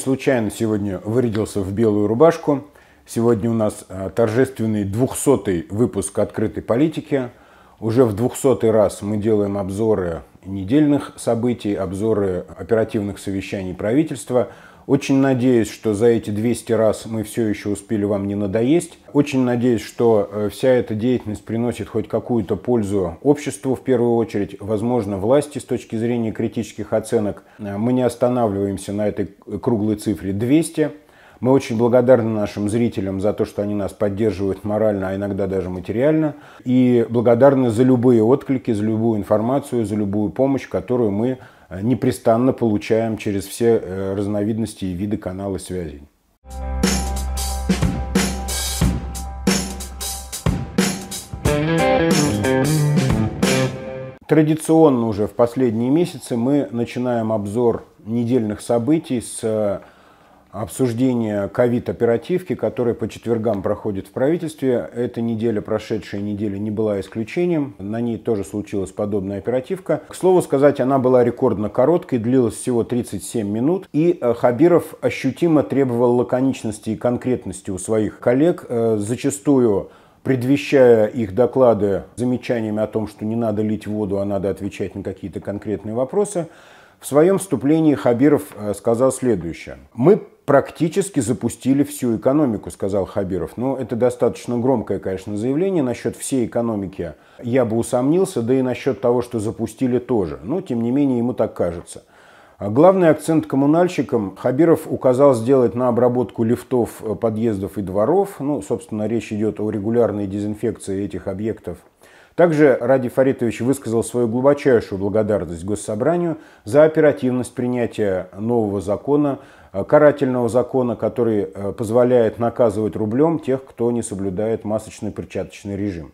случайно сегодня вырядился в белую рубашку. Сегодня у нас э, торжественный 200-й выпуск «Открытой политики». Уже в 200-й раз мы делаем обзоры недельных событий, обзоры оперативных совещаний правительства – очень надеюсь, что за эти 200 раз мы все еще успели вам не надоесть. Очень надеюсь, что э, вся эта деятельность приносит хоть какую-то пользу обществу в первую очередь, возможно, власти с точки зрения критических оценок. Э, мы не останавливаемся на этой круглой цифре 200. Мы очень благодарны нашим зрителям за то, что они нас поддерживают морально, а иногда даже материально. И благодарны за любые отклики, за любую информацию, за любую помощь, которую мы Э, непрестанно получаем через все э, разновидности и виды канала связи. Традиционно уже в последние месяцы мы начинаем обзор недельных событий с э, обсуждение ковид-оперативки, которая по четвергам проходит в правительстве. Эта неделя, прошедшая неделя, не была исключением. На ней тоже случилась подобная оперативка. К слову сказать, она была рекордно короткой, длилась всего 37 минут. И э, Хабиров ощутимо требовал лаконичности и конкретности у своих коллег, э, зачастую предвещая их доклады замечаниями о том, что не надо лить воду, а надо отвечать на какие-то конкретные вопросы. В своем вступлении Хабиров э, сказал следующее. Мы практически запустили всю экономику, сказал Хабиров. Но ну, это достаточно громкое, конечно, заявление насчет всей экономики. Я бы усомнился, да и насчет того, что запустили тоже. Но, тем не менее, ему так кажется. Главный акцент коммунальщикам Хабиров указал сделать на обработку лифтов, э, подъездов и дворов. Ну, собственно, речь идет о регулярной дезинфекции этих объектов. Также Ради Фаритович высказал свою глубочайшую благодарность Госсобранию за оперативность принятия нового закона Э, карательного закона, который э, позволяет наказывать рублем тех, кто не соблюдает масочный перчаточный режим.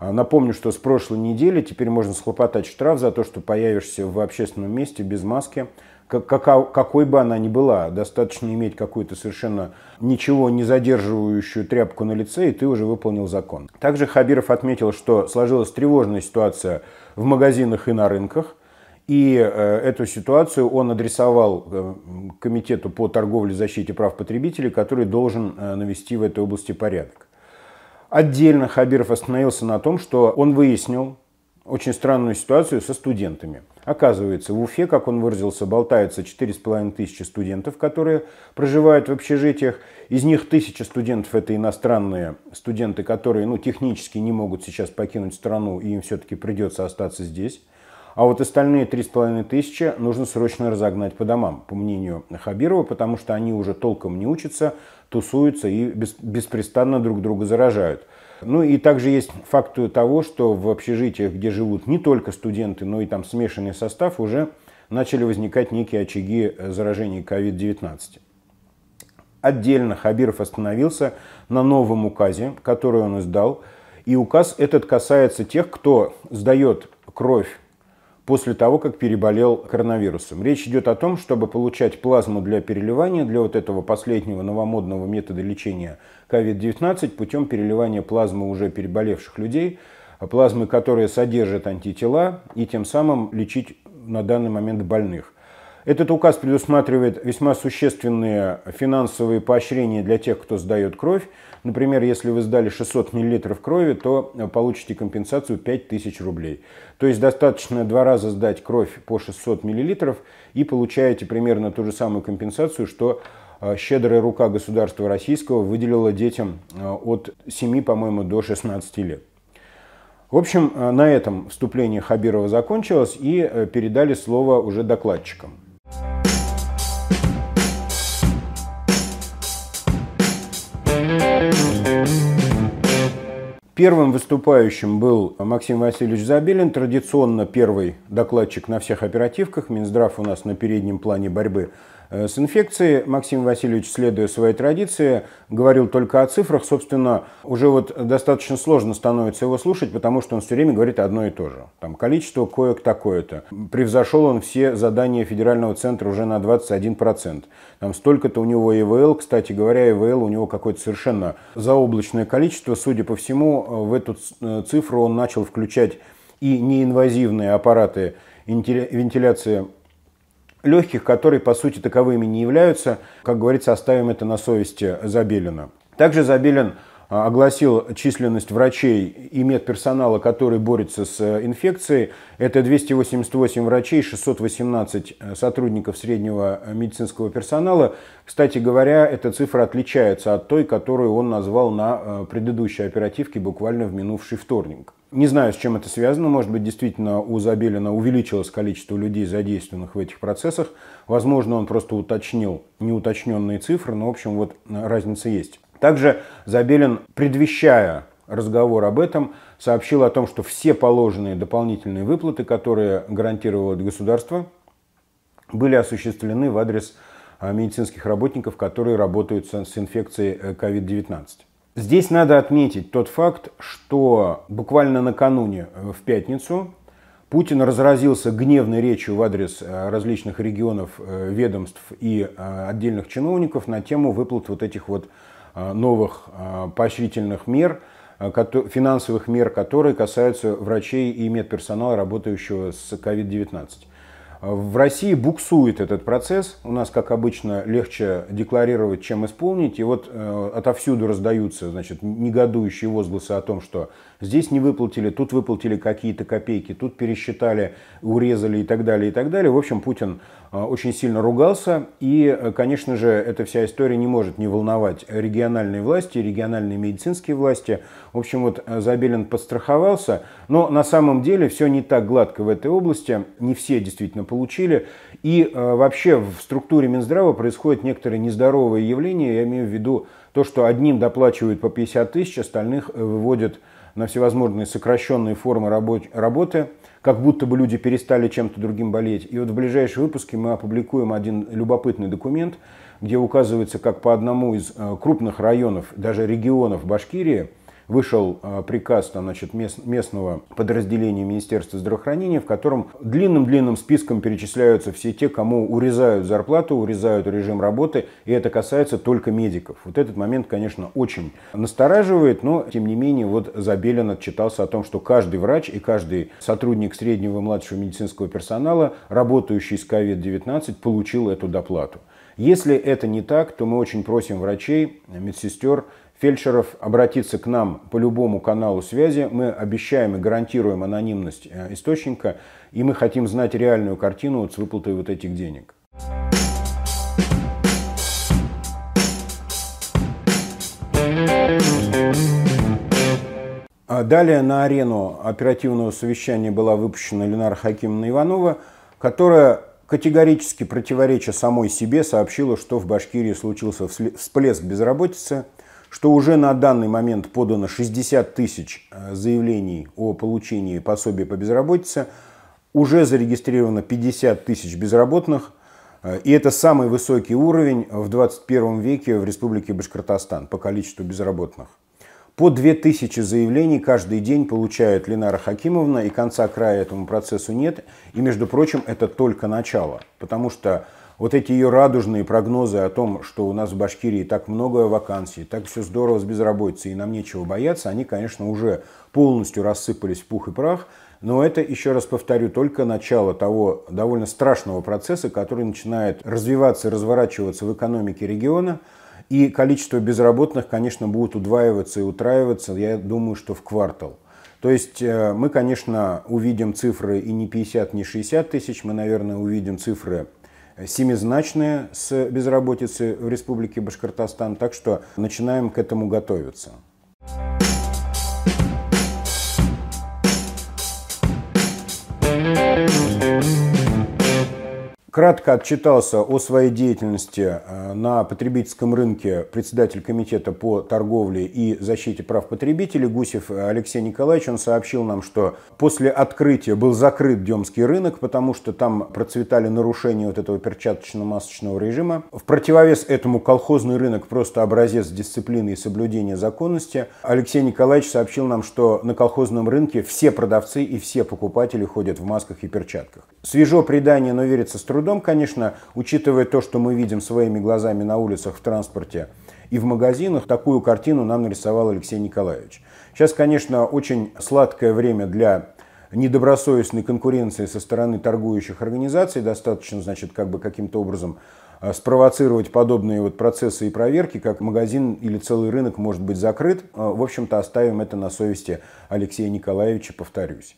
А, напомню, что с прошлой недели теперь можно схлопотать штраф за то, что появишься в общественном месте без маски, какой бы она ни была. Достаточно иметь какую-то совершенно ничего не задерживающую тряпку на лице, и ты уже выполнил закон. Также Хабиров отметил, что сложилась тревожная ситуация в магазинах и на рынках – и э, эту ситуацию он адресовал э, Комитету по торговле и защите прав потребителей, который должен э, навести в этой области порядок. Отдельно Хабиров остановился на том, что он выяснил очень странную ситуацию со студентами. Оказывается, в Уфе, как он выразился, болтаются 4,5 тысячи студентов, которые проживают в общежитиях. Из них тысяча студентов – это иностранные студенты, которые ну, технически не могут сейчас покинуть страну, и им все-таки придется остаться здесь. А вот остальные 3,5 тысячи нужно срочно разогнать по домам, по мнению Хабирова, потому что они уже толком не учатся, тусуются и беспрестанно друг друга заражают. Ну и также есть факт того, что в общежитиях, где живут не только студенты, но и там смешанный состав, уже начали возникать некие очаги э, заражения COVID-19. Отдельно Хабиров остановился на новом указе, который он издал. И указ этот касается тех, кто сдает кровь после того, как переболел коронавирусом. Речь идет о том, чтобы получать плазму для переливания, для вот этого последнего новомодного метода лечения COVID-19 путем переливания плазмы уже переболевших людей, плазмы, которые содержат антитела, и тем самым лечить на данный момент больных. Этот указ предусматривает весьма существенные финансовые поощрения для тех, кто сдает кровь. Например, если вы сдали 600 мл крови, то получите компенсацию 5000 рублей. То есть достаточно два раза сдать кровь по 600 мл и получаете примерно ту же самую компенсацию, что э, щедрая рука государства российского выделила детям э, от 7, по-моему, до 16 лет. В общем, э, на этом вступление Хабирова закончилось и передали слово уже докладчикам. Первым выступающим был Максим Васильевич Забелин, традиционно первый докладчик на всех оперативках. Минздрав у нас на переднем плане борьбы Э, с инфекцией Максим Васильевич, следуя своей традиции, говорил только о цифрах. Собственно, уже вот достаточно сложно становится его слушать, потому что он все время говорит одно и то же. Там количество коек такое-то. Превзошел он все задания федерального центра уже на 21%. Там столько-то у него ИВЛ. Кстати говоря, ИВЛ у него какое-то совершенно заоблачное количество. Судя по всему, в эту э, цифру он начал включать и неинвазивные аппараты вентиляции легких, которые по сути таковыми не являются. Как говорится, оставим это на совести Забелина. Также Забелин а, огласил численность врачей и медперсонала, который борется с э, инфекцией. Это 288 врачей, 618 э, сотрудников среднего э, медицинского персонала. Кстати говоря, эта цифра отличается от той, которую он назвал на предыдущей оперативке буквально в минувший вторник. Не знаю, с чем это связано. Может быть, действительно у Забелина увеличилось количество людей, задействованных в этих процессах. Возможно, он просто уточнил неуточненные цифры, но, в общем, вот разница есть. Также Забелин, предвещая разговор об этом, сообщил о том, что все положенные дополнительные выплаты, которые гарантировало государство, были осуществлены в адрес а, медицинских работников, которые работают с инфекцией COVID-19. Э, Здесь надо отметить тот факт, что буквально накануне, э, в пятницу, Путин разразился гневной речью в адрес э, различных регионов, ведомств и отдельных чиновников на тему выплат вот этих вот Э, новых э, поощрительных мер, э, финансовых мер, которые касаются врачей и медперсонала, работающего с COVID-19. В России буксует этот процесс. У нас, как обычно, легче декларировать, чем исполнить. И вот э, отовсюду раздаются значит, негодующие возгласы о том, что Здесь не выплатили, тут выплатили какие-то копейки, тут пересчитали, урезали и так далее, и так далее. В общем, Путин а, очень сильно ругался. И, э, конечно же, эта вся история не может не волновать региональные власти, региональные медицинские власти. В общем, вот э, Забелин подстраховался, но на самом деле все не так гладко в этой области. Не все действительно получили. И э, вообще в структуре Минздрава происходят некоторые нездоровые явления. Я имею в виду то, что одним доплачивают по 50 тысяч, остальных выводят на всевозможные сокращенные формы работы, как будто бы люди перестали чем-то другим болеть. И вот в ближайшем выпуске мы опубликуем один любопытный документ, где указывается, как по одному из э, крупных районов, даже регионов Башкирии – вышел э, приказ там, значит, местного подразделения Министерства здравоохранения, в котором длинным-длинным списком перечисляются все те, кому урезают зарплату, урезают режим работы, и это касается только медиков. Вот этот момент, конечно, очень настораживает, но, тем не менее, вот Забелин отчитался о том, что каждый врач и каждый сотрудник среднего и младшего медицинского персонала, работающий с COVID-19, получил эту доплату. Если это не так, то мы очень просим врачей, медсестер, фельдшеров обратиться к нам по любому каналу связи. Мы обещаем и гарантируем анонимность э, источника, и мы хотим знать реальную картину вот с выплатой вот этих денег. А далее на арену оперативного совещания была выпущена Ленара Хакимовна Иванова, которая категорически противореча самой себе сообщила, что в Башкирии случился всплеск безработицы – что уже на данный момент подано 60 тысяч э, заявлений о получении пособия по безработице, уже зарегистрировано 50 тысяч безработных, э, и это самый высокий уровень в 21 веке в Республике Башкортостан по количеству безработных. По 2000 заявлений каждый день получает Ленара Хакимовна, и конца края этому процессу нет. И, между прочим, это только начало, потому что вот эти ее радужные прогнозы о том, что у нас в Башкирии так много вакансий, так все здорово с безработицей и нам нечего бояться, они, конечно, уже полностью рассыпались в пух и прах. Но это, еще раз повторю, только начало того довольно страшного процесса, который начинает развиваться и разворачиваться в экономике региона. И количество безработных, конечно, будет удваиваться и утраиваться, я думаю, что в квартал. То есть э, мы, конечно, увидим цифры и не 50, не 60 тысяч, мы, наверное, увидим цифры семизначные с безработицей в Республике Башкортостан, так что начинаем к этому готовиться. Thank you. Кратко отчитался о своей деятельности э, на потребительском рынке председатель комитета по торговле и защите прав потребителей Гусев Алексей Николаевич. Он сообщил нам, что после открытия был закрыт Демский рынок, потому что там процветали нарушения вот этого перчаточно-масочного режима. В противовес этому колхозный рынок просто образец дисциплины и соблюдения законности. Алексей Николаевич сообщил нам, что на колхозном рынке все продавцы и все покупатели ходят в масках и перчатках. Свежо предание, но верится с трудом трудом, конечно, учитывая то, что мы видим своими глазами на улицах, в транспорте и в магазинах, такую картину нам нарисовал Алексей Николаевич. Сейчас, конечно, очень сладкое время для недобросовестной конкуренции со стороны торгующих организаций. Достаточно, значит, как бы каким-то образом э, спровоцировать подобные вот процессы и проверки, как магазин или целый рынок может быть закрыт. Э, в общем-то, оставим это на совести Алексея Николаевича, повторюсь.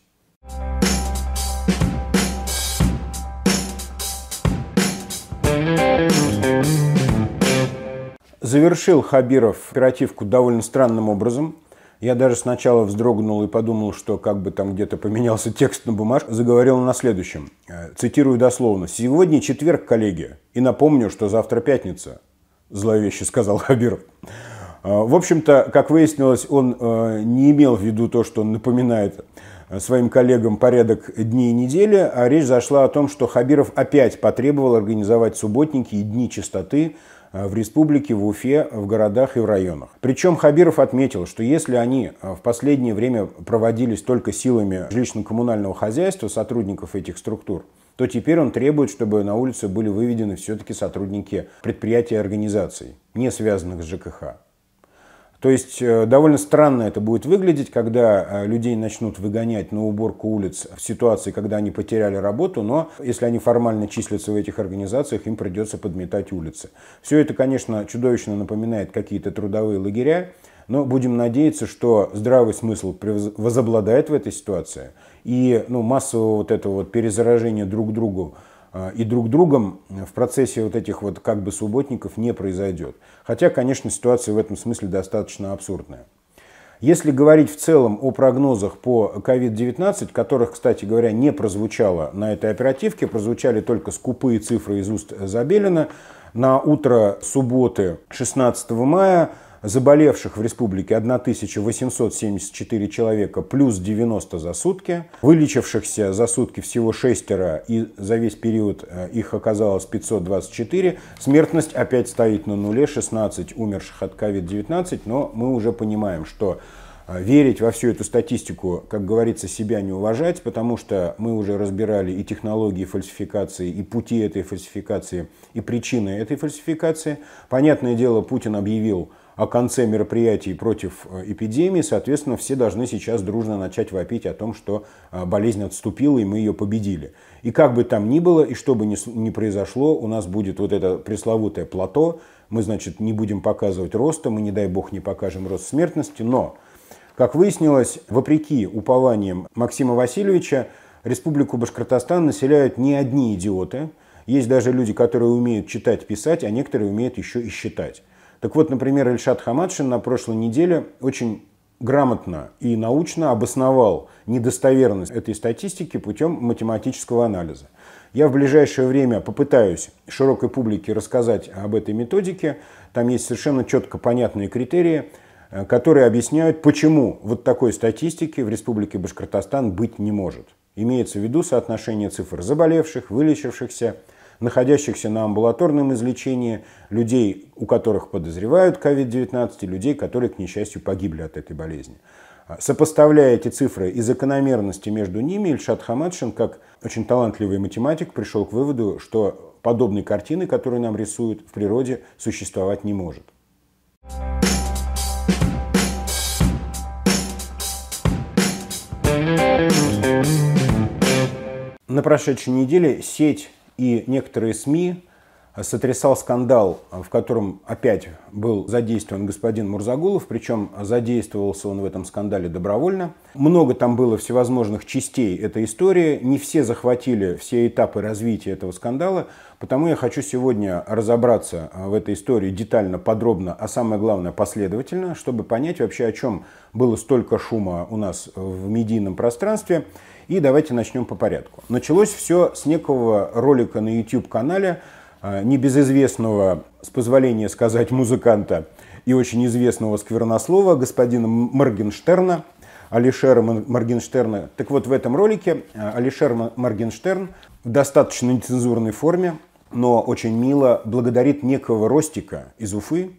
Завершил Хабиров оперативку довольно странным образом. Я даже сначала вздрогнул и подумал, что как бы там где-то поменялся текст на бумажке. Заговорил на следующем. Э, цитирую дословно. «Сегодня четверг, коллеги, и напомню, что завтра пятница», – зловеще сказал Хабиров. Э, в общем-то, как выяснилось, он э, не имел в виду то, что он напоминает Э, своим коллегам порядок дней недели, а речь зашла о том, что Хабиров опять потребовал организовать субботники и дни чистоты э, в республике, в Уфе, в городах и в районах. Причем Хабиров отметил, что если они э, в последнее время проводились только силами жилищно-коммунального хозяйства, сотрудников этих структур, то теперь он требует, чтобы на улице были выведены все-таки сотрудники предприятий и организаций, не связанных с ЖКХ. То есть э, довольно странно это будет выглядеть, когда э, людей начнут выгонять на уборку улиц в ситуации, когда они потеряли работу, но если они формально числятся в этих организациях, им придется подметать улицы. Все это, конечно, чудовищно напоминает какие-то трудовые лагеря, но будем надеяться, что здравый смысл возобладает в этой ситуации. И ну, массового вот этого вот перезаражения друг другу и друг другом в процессе вот этих вот как бы субботников не произойдет. Хотя, конечно, ситуация в этом смысле достаточно абсурдная. Если говорить в целом о прогнозах по COVID-19, которых, кстати говоря, не прозвучало на этой оперативке, прозвучали только скупые цифры из уст Забелина, на утро субботы 16 мая – заболевших в республике 1874 человека плюс 90 за сутки, вылечившихся за сутки всего шестеро и за весь период э, их оказалось 524, смертность опять стоит на нуле, 16 умерших от COVID-19, но мы уже понимаем, что э, верить во всю эту статистику, как говорится, себя не уважать, потому что мы уже разбирали и технологии фальсификации, и пути этой фальсификации, и причины этой фальсификации. Понятное дело, Путин объявил о конце мероприятий против э, эпидемии, соответственно, все должны сейчас дружно начать вопить о том, что э, болезнь отступила и мы ее победили. И как бы там ни было, и что бы ни произошло, у нас будет вот это пресловутое плато, мы, значит, не будем показывать роста, мы, не дай бог, не покажем рост смертности, но, как выяснилось, вопреки упованиям Максима Васильевича, Республику Башкортостан населяют не одни идиоты, есть даже люди, которые умеют читать, писать, а некоторые умеют еще и считать. Так вот, например, Ильшат Хамадшин на прошлой неделе очень грамотно и научно обосновал недостоверность этой статистики путем математического анализа. Я в ближайшее время попытаюсь широкой публике рассказать об этой методике. Там есть совершенно четко понятные критерии, э, которые объясняют, почему вот такой статистики в Республике Башкортостан быть не может. Имеется в виду соотношение цифр заболевших, вылечившихся, находящихся на амбулаторном излечении, людей, у которых подозревают COVID-19, и людей, которые, к несчастью, погибли от этой болезни. А, сопоставляя эти цифры и закономерности между ними, Ильшат Хамадшин, как очень талантливый математик, пришел к выводу, что подобной картины, которую нам рисуют, в природе существовать не может. На прошедшей неделе сеть и некоторые СМИ сотрясал скандал, в котором опять был задействован господин Мурзагулов, причем задействовался он в этом скандале добровольно. Много там было всевозможных частей этой истории, не все захватили все этапы развития этого скандала, потому я хочу сегодня разобраться в этой истории детально, подробно, а самое главное последовательно, чтобы понять вообще, о чем было столько шума у нас в медийном пространстве, и давайте начнем по порядку. Началось все с некого ролика на YouTube-канале, э, небезызвестного, с позволения сказать, музыканта и очень известного сквернослова, господина Моргенштерна, Алишера Моргенштерна. Так вот, в этом ролике э, Алишер Моргенштерн в достаточно нецензурной форме, но очень мило благодарит некого Ростика из Уфы,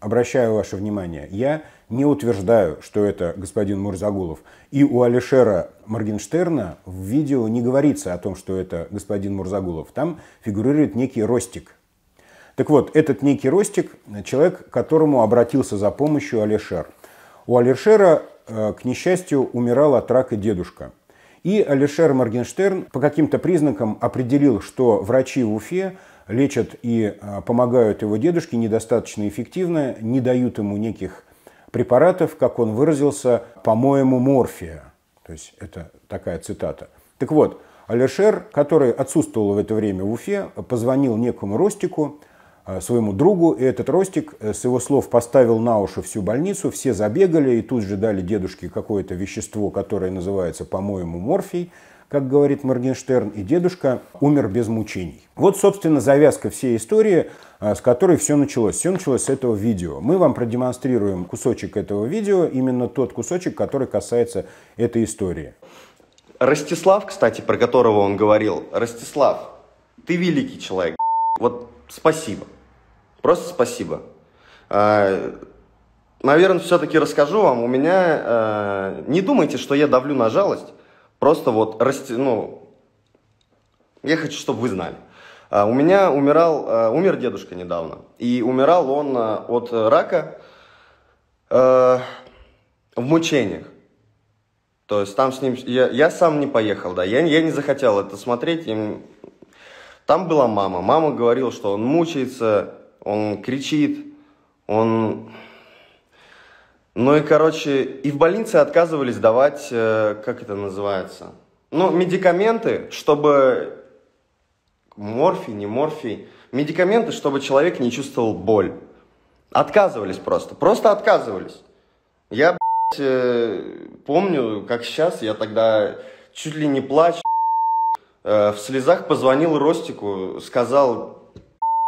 обращаю ваше внимание, я не утверждаю, что это господин Мурзагулов. И у Алишера Моргенштерна в видео не говорится о том, что это господин Мурзагулов. Там фигурирует некий Ростик. Так вот, этот некий Ростик – человек, к которому обратился за помощью Алишер. У Алишера, э, к несчастью, умирал от рака дедушка. И Алишер Моргенштерн по каким-то признакам определил, что врачи в Уфе – лечат и а, помогают его дедушке недостаточно эффективно, не дают ему неких препаратов, как он выразился, по-моему, морфия. То есть это такая цитата. Так вот, Алишер, который отсутствовал в это время в Уфе, позвонил некому Ростику, а, своему другу, и этот Ростик э, с его слов поставил на уши всю больницу, все забегали и тут же дали дедушке какое-то вещество, которое называется, по-моему, морфий, как говорит Моргенштерн, и дедушка умер без мучений. Вот, собственно, завязка всей истории, а, с которой все началось. Все началось с этого видео. Мы вам продемонстрируем кусочек этого видео, именно тот кусочек, который касается этой истории. Ростислав, кстати, про которого он говорил. Ростислав, ты великий человек. Вот спасибо. Просто спасибо. А, Наверное, все-таки расскажу вам. У меня... Э, не думайте, что я давлю на жалость. Просто вот растяну. Я хочу, чтобы вы знали. А, у меня умирал, а, умер дедушка недавно. И умирал он а, от рака э, в мучениях. То есть там с ним... Я, я сам не поехал, да. Я, я не захотел это смотреть. Им Там была мама. Мама говорила, что он мучается, он кричит, он ну и, короче, и в больнице отказывались давать, э, как это называется, ну, медикаменты, чтобы морфий, не морфий, медикаменты, чтобы человек не чувствовал боль. Отказывались просто, просто отказывались. Я, блядь, э, помню, как сейчас, я тогда чуть ли не плачу, э, в слезах позвонил Ростику, сказал,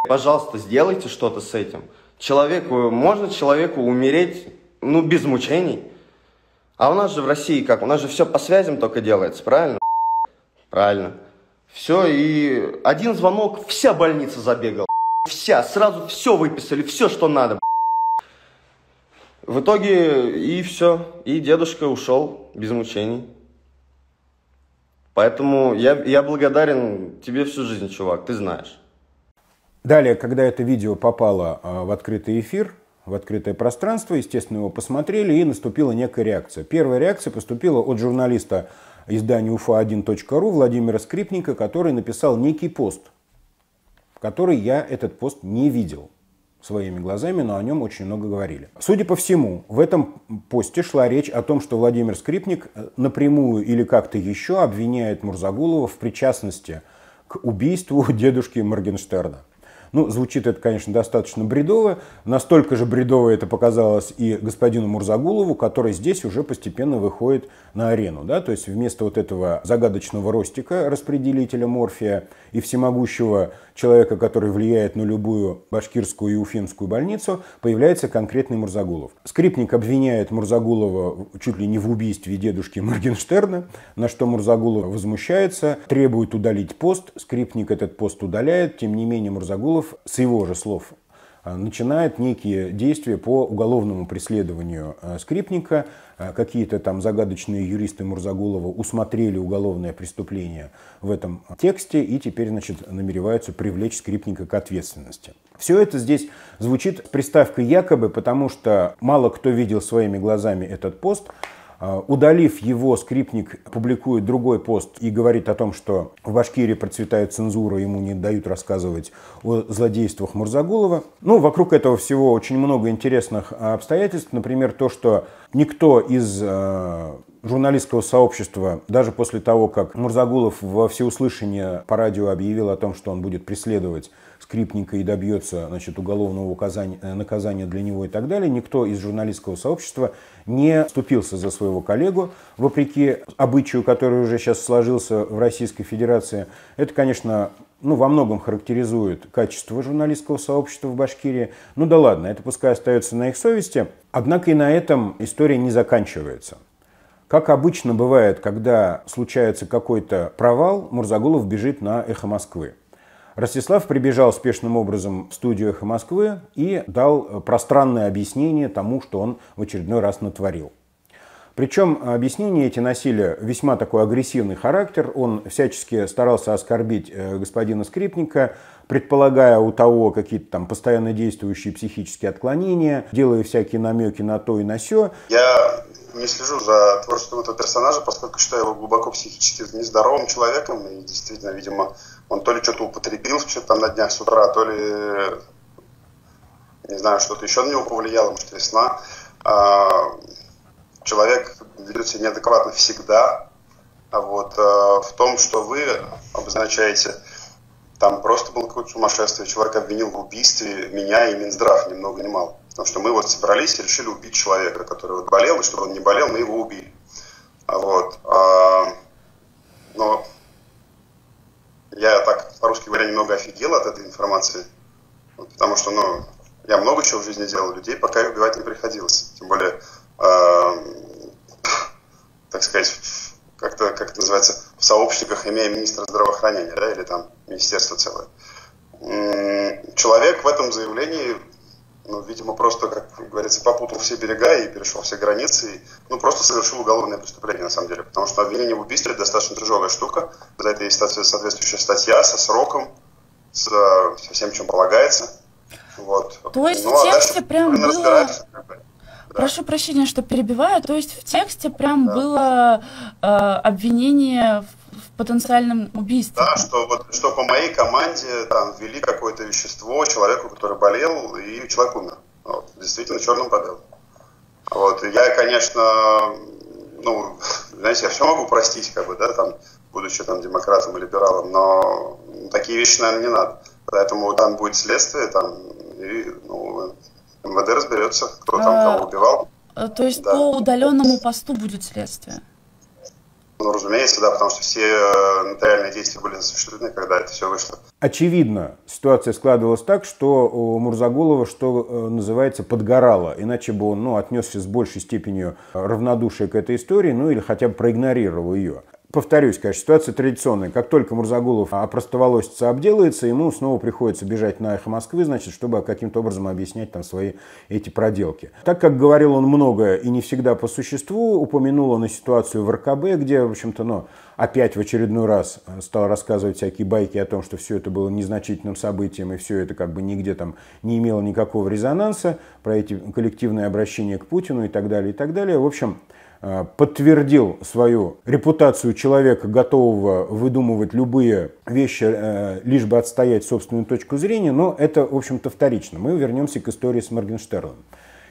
пожалуйста, сделайте что-то с этим. Человеку, можно человеку умереть ну, без мучений. А у нас же в России как? У нас же все по связям только делается, правильно? Правильно. Все, и один звонок, вся больница забегала. Вся, сразу все выписали, все, что надо. В итоге и все, и дедушка ушел без мучений. Поэтому я, я благодарен тебе всю жизнь, чувак, ты знаешь. Далее, когда это видео попало а, в открытый эфир, в открытое пространство, естественно, его посмотрели, и наступила некая реакция. Первая реакция поступила от журналиста издания уфа1.ру Владимира Скрипника, который написал некий пост, который я этот пост не видел своими глазами, но о нем очень много говорили. Судя по всему, в этом посте шла речь о том, что Владимир Скрипник э, напрямую или как-то еще обвиняет Мурзагулова в причастности к убийству дедушки Моргенштерна. Ну, звучит это, конечно, достаточно бредово. Настолько же бредово это показалось и господину Мурзагулову, который здесь уже постепенно выходит на арену. Да? То есть вместо вот этого загадочного ростика, распределителя морфия и всемогущего человека, который влияет на любую башкирскую и уфимскую больницу, появляется конкретный Мурзагулов. Скрипник обвиняет Мурзагулова чуть ли не в убийстве дедушки Моргенштерна, на что Мурзагулов возмущается, требует удалить пост. Скрипник этот пост удаляет, тем не менее Мурзагулов Гаврилов, с его же слов, э, начинает некие действия по уголовному преследованию э, Скрипника. Э, какие-то там загадочные юристы Мурзагулова усмотрели уголовное преступление в этом тексте и теперь значит, намереваются привлечь Скрипника к ответственности. Все это здесь звучит с приставкой «якобы», потому что мало кто видел своими глазами этот пост, а, удалив его, скрипник публикует другой пост и говорит о том, что в Башкирии процветает цензура, ему не дают рассказывать о злодействах Мурзагулова. Ну, вокруг этого всего очень много интересных обстоятельств. Например, то, что никто из а, журналистского сообщества, даже после того, как Мурзагулов во всеуслышание по радио объявил о том, что он будет преследовать скрипника и добьется значит, уголовного указания, э, наказания для него и так далее. Никто из журналистского сообщества не вступился за своего коллегу, вопреки обычаю, который уже сейчас сложился в Российской Федерации. Это, конечно, ну, во многом характеризует качество журналистского сообщества в Башкирии. Ну да ладно, это пускай остается на их совести. Однако и на этом история не заканчивается. Как обычно бывает, когда случается какой-то провал, Мурзагулов бежит на «Эхо Москвы». Ростислав прибежал спешным образом в студию «Эхо Москвы» и дал э, пространное объяснение тому, что он в очередной раз натворил. Причем объяснения эти носили весьма такой агрессивный характер. Он всячески старался оскорбить э, господина Скрипника, предполагая у того какие-то там постоянно действующие психические отклонения, делая всякие намеки на то и на сё. Я не слежу за творчеством этого персонажа, поскольку считаю его глубоко психически нездоровым человеком и действительно, видимо, он то ли что-то употребил, что-то там на днях с утра, то ли, не знаю, что-то еще на него повлияло, может, весна. А, человек ведет себя неадекватно всегда. А Вот. Э, в том, что вы обозначаете, там просто было какое-то сумасшествие. Человек обвинил в убийстве меня и Минздрав ни много ни мало. Потому что мы вот собрались и решили убить человека, который вот болел, и чтобы он не болел, мы его убили. А Вот. А, но я так, по-русски говоря, немного офигел от этой информации, вот, потому что, ну, я много чего в жизни делал, людей пока их убивать не приходилось. Тем более, э, так сказать, как-то, как это называется, в сообщниках, имея министра здравоохранения, да, или там министерство целое. Человек в этом заявлении ну, видимо, просто, как говорится, попутал все берега и перешел все границы, и, ну, просто совершил уголовное преступление, на самом деле, потому что обвинение в убийстве – это достаточно тяжелая штука, за это есть соответствующая статья со сроком, с, со всем, чем полагается, вот. То есть ну, в а тексте а прям было... Да. Прошу прощения, что перебиваю. То есть в тексте прям да. было э, обвинение в потенциальным убийством. Да, что, вот, что по моей команде там ввели какое-то вещество человеку, который болел, и человек умер. Вот, действительно, черным подел. Вот, я, конечно, ну, знаете, я все могу простить, как бы, да, там, будучи там демократом и либералом, но такие вещи, наверное, не надо. Поэтому там будет следствие, там, и, ну, МВД разберется, кто там а, кого убивал. То есть да. по удаленному посту будет следствие? Ну, разумеется, да, потому что все э, нотариальные действия были осуществлены, когда это все вышло. Очевидно, ситуация складывалась так, что у Мурзагулова, что э, называется, подгорало. Иначе бы он ну, отнесся с большей степенью э, равнодушия к этой истории, ну или хотя бы проигнорировал ее. Повторюсь, конечно, ситуация традиционная. Как только Мурзагулов опростоволосится, обделается, ему снова приходится бежать на эхо Москвы, значит, чтобы каким-то образом объяснять там свои эти проделки. Так как говорил он многое и не всегда по существу, упомянул он и ситуацию в РКБ, где, в общем-то, ну, опять в очередной раз э, стал рассказывать всякие байки о том, что все это было незначительным событием и все это как бы нигде там не имело никакого резонанса, про эти коллективные обращения к Путину и так далее, и так далее. В общем, Э, подтвердил свою репутацию человека, готового выдумывать любые вещи, э, лишь бы отстоять собственную точку зрения, но это, в общем-то, вторично. Мы вернемся к истории с Моргенштерном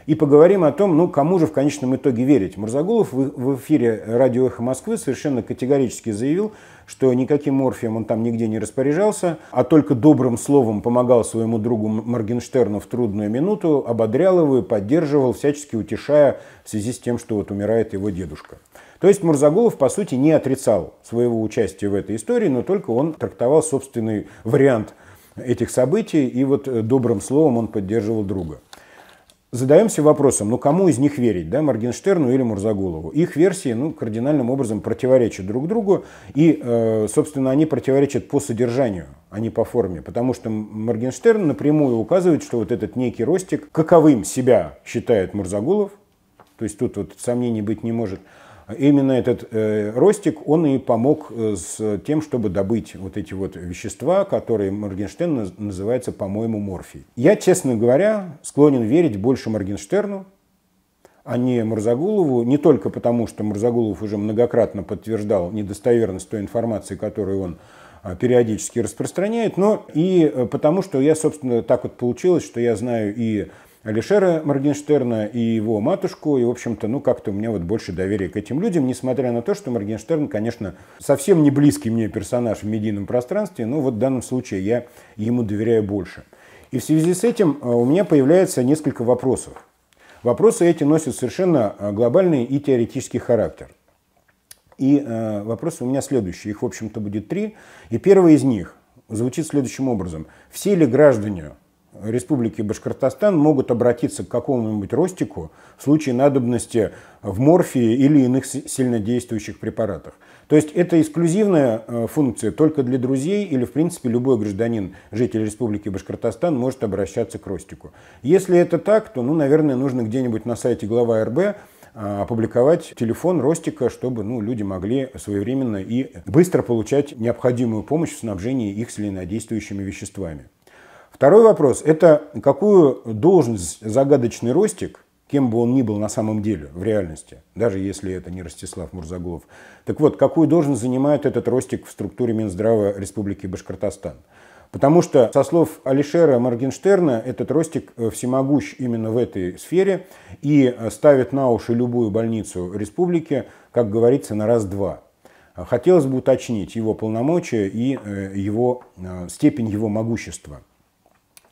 и поговорим о том, ну, кому же в конечном итоге верить. Мурзагулов в эфире радио «Эхо Москвы» совершенно категорически заявил, что никаким морфием он там нигде не распоряжался, а только добрым словом помогал своему другу Моргенштерну в трудную минуту, ободрял его и поддерживал, всячески утешая в связи с тем, что вот умирает его дедушка. То есть Мурзагулов, по сути, не отрицал своего участия в этой истории, но только он трактовал собственный вариант этих событий, и вот э, добрым словом он поддерживал друга задаемся вопросом, ну кому из них верить, да, Моргенштерну или Мурзагулову? Их версии, ну, кардинальным образом противоречат друг другу, и, э, собственно, они противоречат по содержанию, а не по форме, потому что Моргенштерн напрямую указывает, что вот этот некий ростик, каковым себя считает Мурзагулов, то есть тут вот сомнений быть не может, а именно этот э, ростик, он и помог э, с тем, чтобы добыть вот эти вот вещества, которые Моргенштерн наз называется, по-моему, морфий. Я, честно говоря, склонен верить больше Моргенштерну, а не Мурзагулову, не только потому, что Мурзагулов уже многократно подтверждал недостоверность той информации, которую он а, периодически распространяет, но и э, потому, что я, собственно, так вот получилось, что я знаю и Алишера Моргенштерна и его матушку. И, в общем-то, ну как-то у меня вот больше доверия к этим людям, несмотря на то, что Моргенштерн, конечно, совсем не близкий мне персонаж в медийном пространстве, но вот в данном случае я ему доверяю больше. И в связи с этим э, у меня появляется несколько вопросов. Вопросы эти носят совершенно э, глобальный и теоретический характер. И э, вопросы у меня следующие. Их, в общем-то, будет три. И первый из них звучит следующим образом. Все ли граждане Республики Башкортостан могут обратиться к какому-нибудь ростику в случае надобности в морфии или иных сильнодействующих препаратах. То есть это эксклюзивная э, функция только для друзей или, в принципе, любой гражданин, житель Республики Башкортостан может обращаться к ростику. Если это так, то, ну, наверное, нужно где-нибудь на сайте глава РБ э, опубликовать телефон Ростика, чтобы ну, люди могли своевременно и быстро получать необходимую помощь в снабжении их сильнодействующими веществами. Второй вопрос – это какую должность загадочный Ростик, кем бы он ни был на самом деле, в реальности, даже если это не Ростислав Мурзаглов. Так вот, какую должность занимает этот Ростик в структуре Минздрава Республики Башкортостан? Потому что, со слов Алишера Моргенштерна, этот ростик э, всемогущ именно в этой сфере и э, ставит на уши любую больницу республики, как говорится, на раз-два. Хотелось бы уточнить его полномочия и э, его, степень его могущества.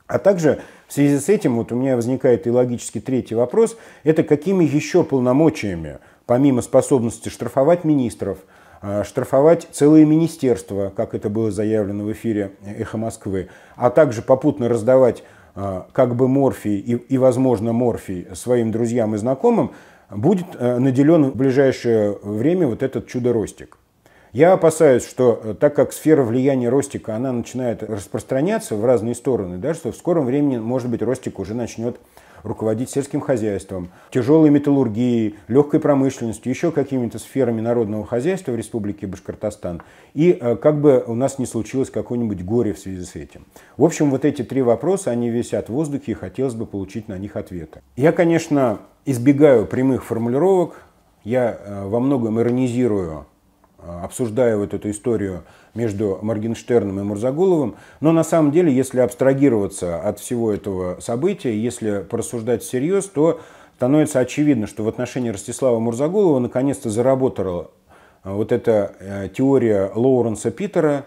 А также в связи с этим вот у меня возникает и логически третий вопрос. Это какими еще полномочиями, помимо способности штрафовать министров, а, штрафовать целые министерства, как это было заявлено в эфире «Эхо Москвы», а также попутно раздавать а, как бы Морфий и, и, возможно, Морфий своим друзьям и знакомым, будет а, наделен в ближайшее время вот этот чудо-ростик. Я опасаюсь, что э, так как сфера влияния Ростика, она начинает распространяться в разные стороны, да, что в скором времени, может быть, Ростик уже начнет руководить сельским хозяйством, тяжелой металлургией, легкой промышленностью, еще какими-то сферами народного хозяйства в республике Башкортостан. И э, как бы у нас не случилось какое-нибудь горе в связи с этим. В общем, вот эти три вопроса, они висят в воздухе, и хотелось бы получить на них ответы. Я, конечно, избегаю прямых формулировок, я э, во многом иронизирую Э, обсуждая вот эту историю между Моргенштерном и Мурзагуловым. Но на самом деле, если абстрагироваться от всего этого события, если порассуждать всерьез, то становится очевидно, что в отношении Ростислава Мурзагулова наконец-то заработала э, вот эта э, теория Лоуренса Питера,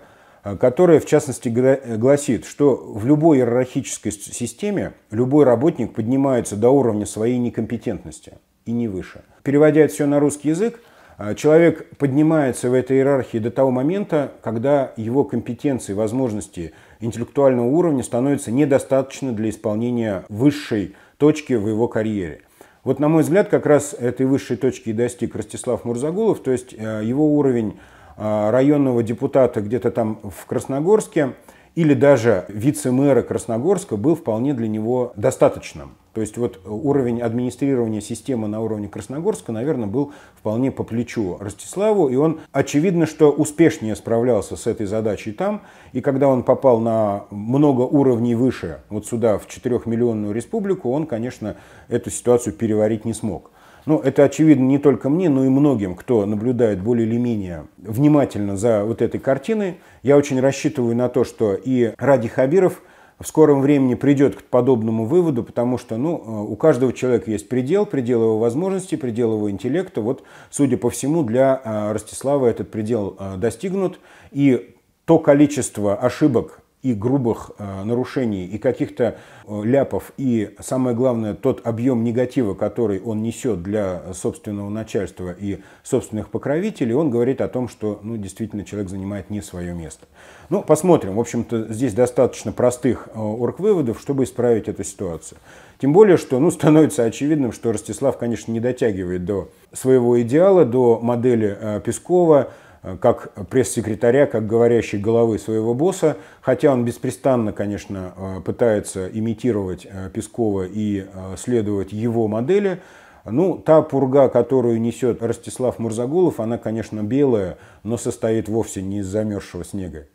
которая, в частности, гласит, что в любой иерархической системе любой работник поднимается до уровня своей некомпетентности и не выше. Переводя это все на русский язык, а, человек поднимается в этой иерархии до того момента, когда его компетенции, возможности интеллектуального уровня становятся недостаточно для исполнения высшей точки в его карьере. Вот, на мой взгляд, как раз этой высшей точки и достиг Ростислав Мурзагулов, то есть э, его уровень э, районного депутата где-то там в Красногорске или даже вице-мэра Красногорска был вполне для него достаточным. То есть вот э, уровень администрирования системы на уровне Красногорска, наверное, был вполне по плечу Ростиславу, и он, очевидно, что успешнее справлялся с этой задачей там, и когда он попал на много уровней выше, вот сюда, в четырехмиллионную республику, он, конечно, эту ситуацию переварить не смог. Но ну, это очевидно не только мне, но и многим, кто наблюдает более или менее внимательно за вот этой картиной. Я очень рассчитываю на то, что и Ради Хабиров – в скором времени придет к подобному выводу, потому что ну, э, у каждого человека есть предел, предел его возможностей, предел его интеллекта. Вот, судя по всему, для э, Ростислава этот предел э, достигнут, и то количество ошибок, и грубых э, нарушений, и каких-то э, ляпов, и самое главное, тот объем негатива, который он несет для собственного начальства и собственных покровителей, он говорит о том, что ну, действительно человек занимает не свое место. Ну, посмотрим. В общем-то, здесь достаточно простых э, орг-выводов, чтобы исправить эту ситуацию. Тем более, что ну, становится очевидным, что Ростислав, конечно, не дотягивает до своего идеала, до модели Пескова, Э, как пресс-секретаря, как говорящей головы своего босса, хотя он беспрестанно, конечно, э, пытается имитировать э, Пескова и следовать его модели. Ну, та пурга, которую несет Ростислав Мурзагулов, она, конечно, белая, но состоит вовсе не из замерзшего снега.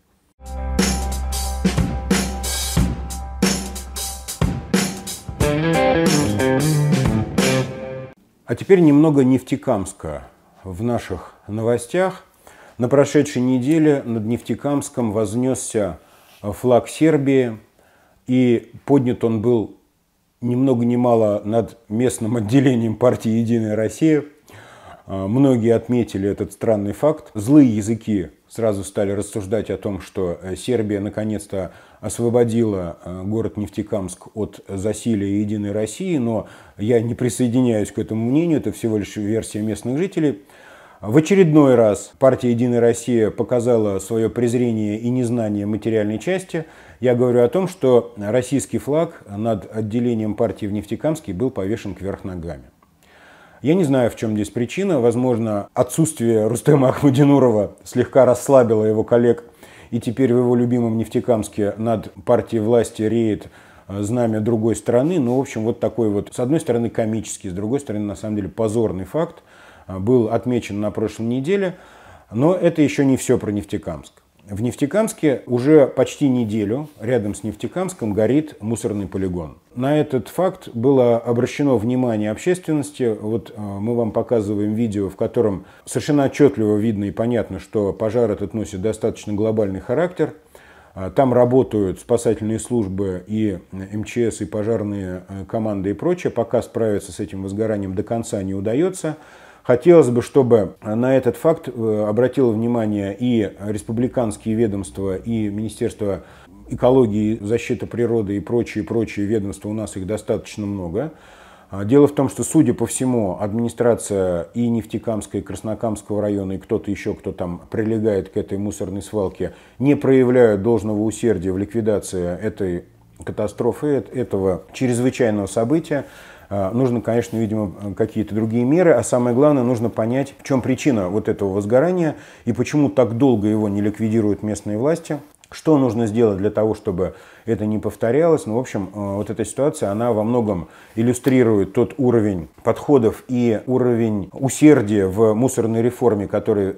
А теперь немного Нефтекамска в наших новостях – на прошедшей неделе над Нефтекамском вознесся э, флаг Сербии, и поднят он был ни много ни мало над местным отделением партии «Единая Россия». Э, многие отметили этот странный факт. Злые языки сразу стали рассуждать о том, что э, Сербия наконец-то освободила город Нефтекамск от засилия «Единой России», но я не присоединяюсь к этому мнению, это всего лишь версия местных жителей – в очередной раз партия «Единая Россия» показала свое презрение и незнание материальной части. Я говорю о том, что российский флаг над отделением партии в Нефтекамске был повешен кверх ногами. Я не знаю, в чем здесь причина. Возможно, отсутствие Рустема Ахмадинурова слегка расслабило его коллег, и теперь в его любимом Нефтекамске над партией власти реет э, знамя другой страны. Ну, в общем, вот такой вот, с одной стороны, комический, с другой стороны, на самом деле, позорный факт – Э, был отмечен на прошлой неделе. Но это еще не все про Нефтекамск. В Нефтекамске уже почти неделю рядом с Нефтекамском горит мусорный полигон. На этот факт было обращено внимание общественности. Вот э, мы вам показываем видео, в котором совершенно отчетливо видно и понятно, что пожар этот носит достаточно глобальный характер. Э, там работают спасательные службы и МЧС, и пожарные команды и прочее. Пока справиться с этим возгоранием до конца не удается. Хотелось бы, чтобы на этот факт э, обратило внимание и республиканские ведомства, и Министерство экологии, защиты природы и прочие-прочие ведомства, у нас их достаточно много. А, дело в том, что, судя по всему, администрация и Нефтекамска, и Краснокамского района, и кто-то еще, кто там прилегает к этой мусорной свалке, не проявляют должного усердия в ликвидации этой катастрофы, этого чрезвычайного события. А, нужно, конечно, видимо, какие-то другие меры, а самое главное, нужно понять, в чем причина вот этого возгорания и почему так долго его не ликвидируют местные власти, что нужно сделать для того, чтобы это не повторялось. Ну, в общем, э, вот эта ситуация, она во многом иллюстрирует тот уровень подходов и уровень усердия в мусорной реформе, который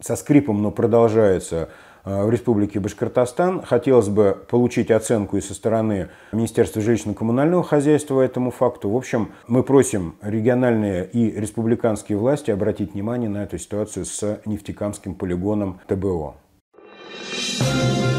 со скрипом, но продолжается Э, в Республике Башкортостан. Хотелось бы получить оценку и со стороны Министерства жилищно-коммунального хозяйства этому факту. В общем, мы просим региональные и республиканские власти обратить внимание на эту ситуацию с нефтекамским полигоном ТБО. Thank you